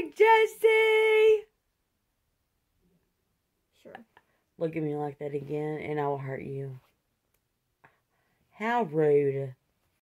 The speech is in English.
Hi, Jesse. Sure. Look at me like that again, and I will hurt you. How rude.